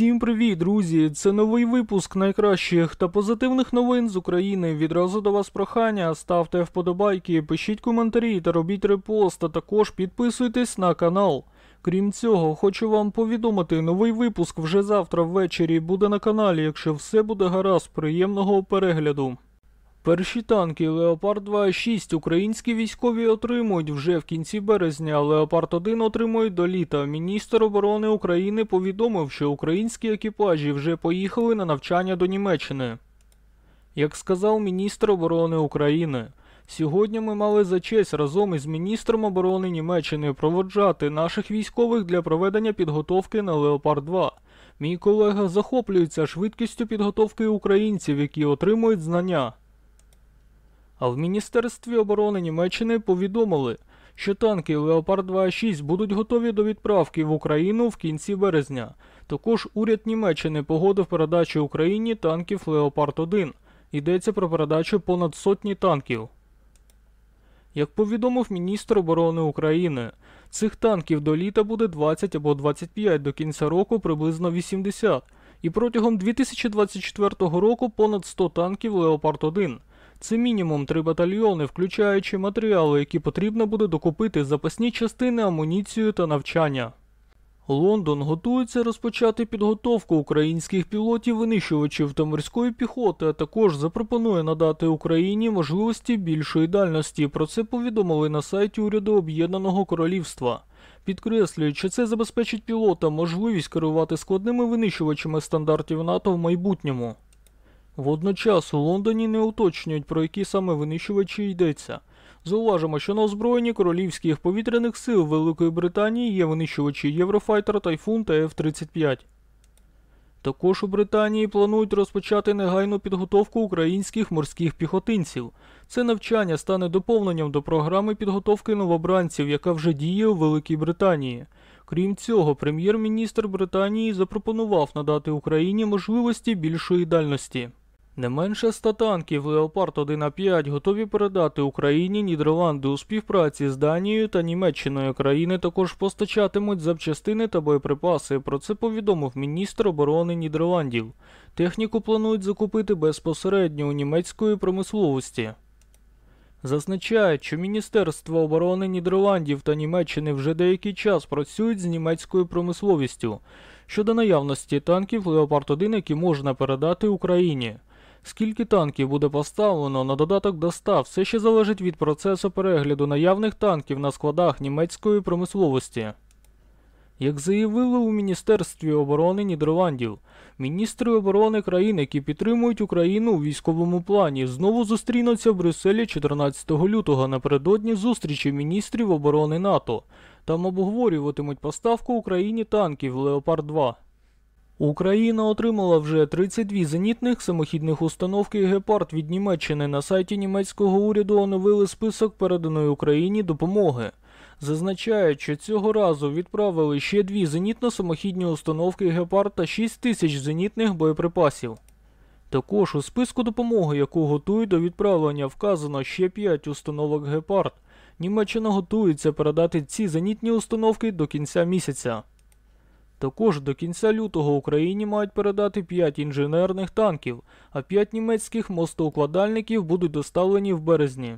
Всім привіт, друзі! Це новий випуск найкращих та позитивних новин з України. Відразу до вас прохання. Ставте вподобайки, пишіть коментарі та робіть репост, а також підписуйтесь на канал. Крім цього, хочу вам повідомити, новий випуск вже завтра ввечері буде на каналі. Якщо все буде гаразд, приємного перегляду. Перші танки Леопард 26 українські військові отримують вже в кінці березня. Леопард 1 отримують до літа. Міністр оборони України повідомив, що українські екіпажі вже поїхали на навчання до Німеччини. Як сказав міністр оборони України, сьогодні ми мали за честь разом із міністром оборони Німеччини проводжати наших військових для проведення підготовки на Леопард 2. Мій колега захоплюється швидкістю підготовки українців, які отримують знання. А в Міністерстві оборони Німеччини повідомили, що танки Леопард 26 будуть готові до відправки в Україну в кінці березня. Також уряд Німеччини погодив передачу Україні танків Леопард 1. Йдеться про передачу понад сотні танків. Як повідомив міністр оборони України, цих танків до літа буде 20 або 25 до кінця року приблизно 80, і протягом 2024 року понад 100 танків Леопард 1. Це мінімум три батальйони, включаючи матеріали, які потрібно буде докупити запасні частини, амуніцію та навчання. Лондон готується розпочати підготовку українських пілотів винищувачів та морської піхоти, а також запропонує надати Україні можливості більшої дальності. Про це повідомили на сайті уряду Об'єднаного Королівства. Підкреслюючи, це забезпечить пілотам можливість керувати складними винищувачами стандартів НАТО в майбутньому. Водночас у Лондоні не уточнюють, про які саме винищувачі йдеться. Зауважимо, що на озброєнні королівських повітряних сил Великої Британії є винищувачі Єврофайтер, Тайфун та F-35. Також у Британії планують розпочати негайну підготовку українських морських піхотинців. Це навчання стане доповненням до програми підготовки новобранців, яка вже діє у Великій Британії. Крім цього, прем'єр-міністр Британії запропонував надати Україні можливості більшої дальності. Не менше ста танків Леопард 1 а 5 готові передати Україні Нідерланди у співпраці з Данією та Німеччиною країни також постачатимуть запчастини та боєприпаси. Про це повідомив міністр оборони Нідерландів. Техніку планують закупити безпосередньо у німецької промисловості. Зазначають, що Міністерство оборони Нідерландів та Німеччини вже деякий час працюють з німецькою промисловістю щодо наявності танків Леопард 1 які можна передати Україні. Скільки танків буде поставлено на додаток до 100, все ще залежить від процесу перегляду наявних танків на складах німецької промисловості. Як заявили у Міністерстві оборони Нідерландів, міністри оборони країн, які підтримують Україну у військовому плані, знову зустрінуться в Брюсселі 14 лютого напередодні зустрічі міністрів оборони НАТО. Там обговорюватимуть поставку Україні танків Леопард 2 Україна отримала вже 32 зенітних самохідних установки гепард від Німеччини. На сайті німецького уряду оновили список переданої Україні допомоги. Зазначають, що цього разу відправили ще дві зенітно-самохідні установки гепард та 6 тисяч зенітних боєприпасів. Також у списку допомоги, яку готують до відправлення, вказано ще 5 установок гепард. Німеччина готується передати ці зенітні установки до кінця місяця. Також до кінця лютого Україні мають передати 5 інженерних танків, а 5 німецьких мостоукладальників будуть доставлені в березні.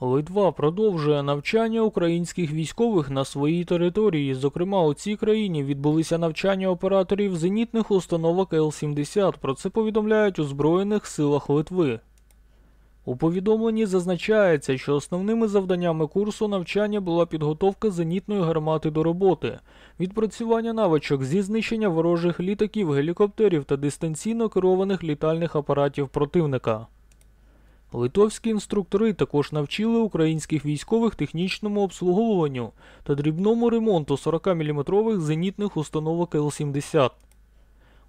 Литва продовжує навчання українських військових на своїй території. Зокрема, у цій країні відбулися навчання операторів зенітних установок Л-70. Про це повідомляють у Збройних силах Литви. У повідомленні зазначається, що основними завданнями курсу навчання була підготовка зенітної гармати до роботи, відпрацювання навичок зі знищення ворожих літаків, гелікоптерів та дистанційно керованих літальних апаратів противника. Литовські інструктори також навчили українських військових технічному обслуговуванню та дрібному ремонту 40 мм зенітних установок Л-70.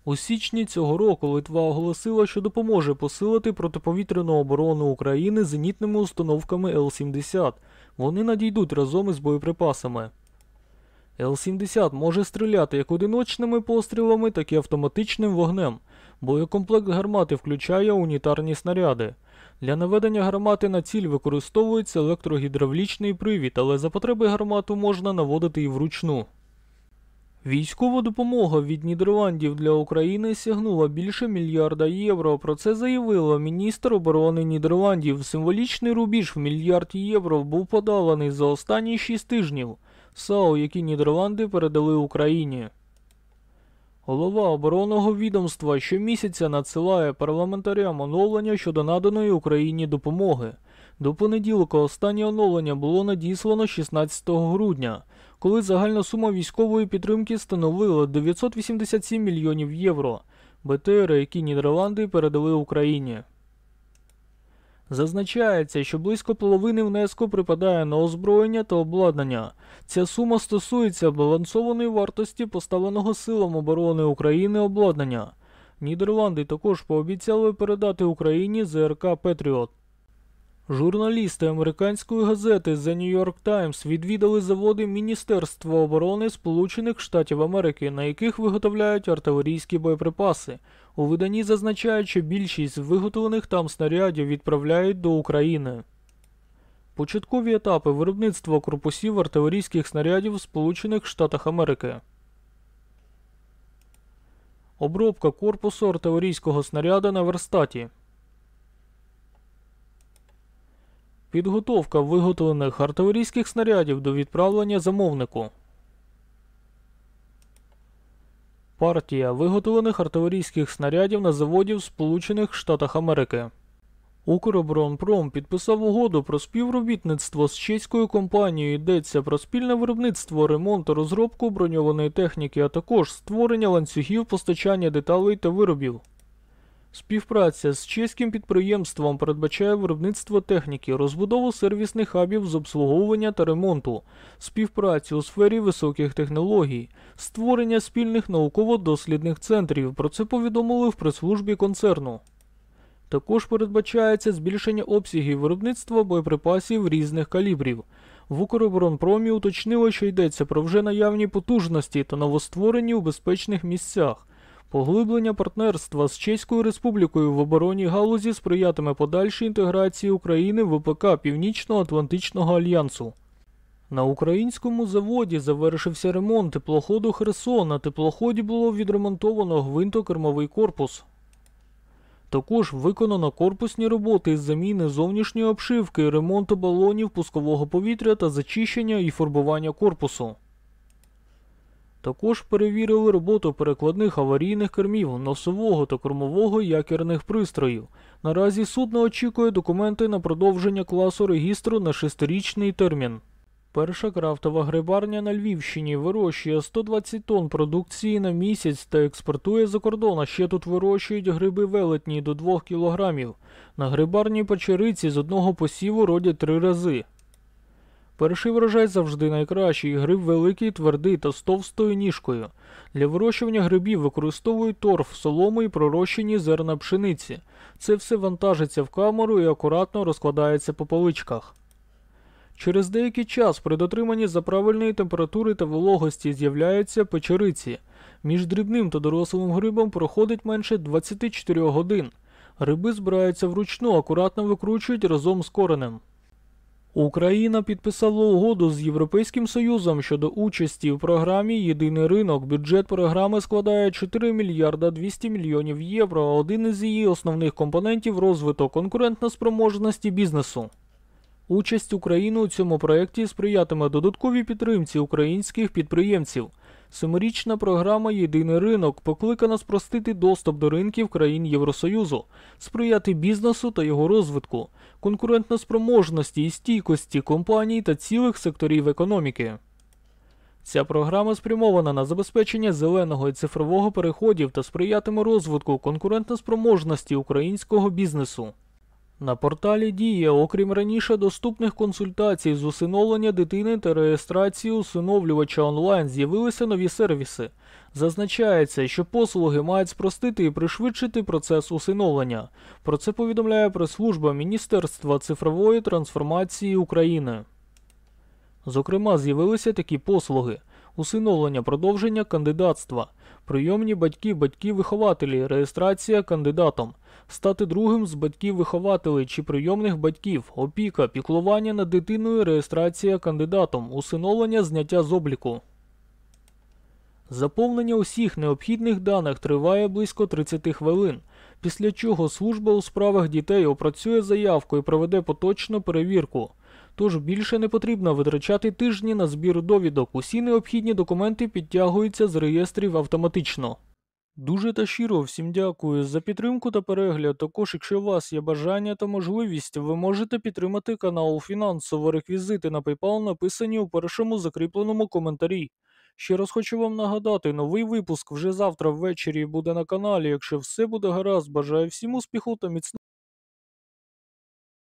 У січні цього року Литва оголосила, що допоможе посилити протиповітряну оборону України зенітними установками Л-70. Вони надійдуть разом із боєприпасами. Л-70 може стріляти як одиночними пострілами, так і автоматичним вогнем. Боєкомплект гармати включає унітарні снаряди. Для наведення гармати на ціль використовується електрогідравлічний привід, але за потреби гармату можна наводити і вручну. Військова допомога від Нідерландів для України сягнула більше мільярда євро. Про це заявила міністр оборони Нідерландів. Символічний рубіж в мільярд євро був подаваний за останні шість тижнів в САО, які Нідерланди передали Україні. Голова оборонного відомства щомісяця надсилає парламентарям оновлення щодо наданої Україні допомоги. До понеділка останнє оновлення було надіслано 16 грудня коли загальна сума військової підтримки становила 987 мільйонів євро. БТР, які Нідерланди передали Україні. Зазначається, що близько половини внеску припадає на озброєння та обладнання. Ця сума стосується балансованої вартості поставленого силам оборони України обладнання. Нідерланди також пообіцяли передати Україні ЗРК Петріот. Журналісти американської газети The New York Times відвідали заводи Міністерства оборони Сполучених Штатів Америки, на яких виготовляють артилерійські боєприпаси. У виданні зазначають, що більшість виготовлених там снарядів відправляють до України. Початкові етапи виробництва корпусів артилерійських снарядів в Сполучених Штатах Америки. Обробка корпусу артилерійського снаряда на верстаті. Підготовка виготовлених артилерійських снарядів до відправлення замовнику. Партія виготовлених артилерійських снарядів на заводі в Сполучених Штатах Америки. Укроборонпром підписав угоду про співробітництво з чеською компанією. Йдеться про спільне виробництво, ремонт та розробку броньованої техніки, а також створення ланцюгів постачання деталей та виробів. Співпраця з чеським підприємством передбачає виробництво техніки, розбудову сервісних хабів з обслуговування та ремонту, співпрацю у сфері високих технологій, створення спільних науково-дослідних центрів. Про це повідомили в прес-службі концерну. Також передбачається збільшення обсягів виробництва боєприпасів різних калібрів. В Укроборонпромі уточнили, що йдеться про вже наявні потужності та новостворені у безпечних місцях. Поглиблення партнерства з Чеською Республікою в оборонній галузі сприятиме подальшій інтеграції України в ВПК Північно-Атлантичного альянсу. На українському заводі завершився ремонт теплоходу Херсон. На теплоході було відремонтовано гвинтокермовий корпус. Також виконано корпусні роботи з заміни зовнішньої обшивки, ремонту балонів пускового повітря та зачищення і фарбування корпусу. Також перевірили роботу перекладних аварійних кермів, носового та кормового якірних пристроїв. Наразі судно очікує документи на продовження класу регістру на шестирічний термін. Перша крафтова грибарня на Львівщині вирощує 120 тонн продукції на місяць та експортує за кордон. а Ще тут вирощують гриби велетні до 2 кілограмів. На грибарній печериці з одного посіву родять три рази. Перший врожай завжди найкращий, гриб великий, твердий та з товстою ніжкою. Для вирощування грибів використовують торф, солому і пророщені зерна пшениці. Це все вантажиться в камеру і акуратно розкладається по поличках. Через деякий час при дотриманні за правильної температури та вологості з'являються печериці. Між дрібним та дорослим грибом проходить менше 24 годин. Гриби збираються вручну, акуратно викручують разом з коренем. Україна підписала угоду з Європейським Союзом щодо участі в програмі Єдиний ринок. Бюджет програми складає 4 мільярда 200 мільйонів євро. а Один із її основних компонентів розвиток спроможності бізнесу. Участь України у цьому проєкті сприятиме додатковій підтримці українських підприємців. Семирічна програма Єдиний ринок покликана спростити доступ до ринків країн Євросоюзу, сприяти бізнесу та його розвитку, конкурентноспроможності і стійкості компаній та цілих секторів економіки. Ця програма спрямована на забезпечення зеленого і цифрового переходів та сприятиме розвитку конкурентноспроможності українського бізнесу. На порталі Дія, окрім раніше доступних консультацій з усиновлення дитини та реєстрації усиновлювача онлайн, з'явилися нові сервіси. Зазначається, що послуги мають спростити і пришвидшити процес усиновлення. Про це повідомляє прес-служба Міністерства цифрової трансформації України. Зокрема, з'явилися такі послуги: усиновлення продовження кандидатства. Прийомні батьки, батьки-вихователі, реєстрація кандидатом, стати другим з батьків-вихователей чи прийомних батьків, опіка, піклування над дитиною, реєстрація кандидатом, усиновлення, зняття з обліку. Заповнення усіх необхідних даних триває близько 30 хвилин, після чого служба у справах дітей опрацює заявку і проведе поточну перевірку. Тож більше не потрібно витрачати тижні на збір довідок. Усі необхідні документи підтягуються з реєстрів автоматично. Дуже та щиро всім дякую за підтримку та перегляд. Також, якщо у вас є бажання та можливість, ви можете підтримати канал фінансово. Реквізити на PayPal написані у першому закріпленому коментарі. Ще раз хочу вам нагадати, новий випуск вже завтра ввечері буде на каналі. Якщо все буде гаразд, бажаю всім успіху та міцного.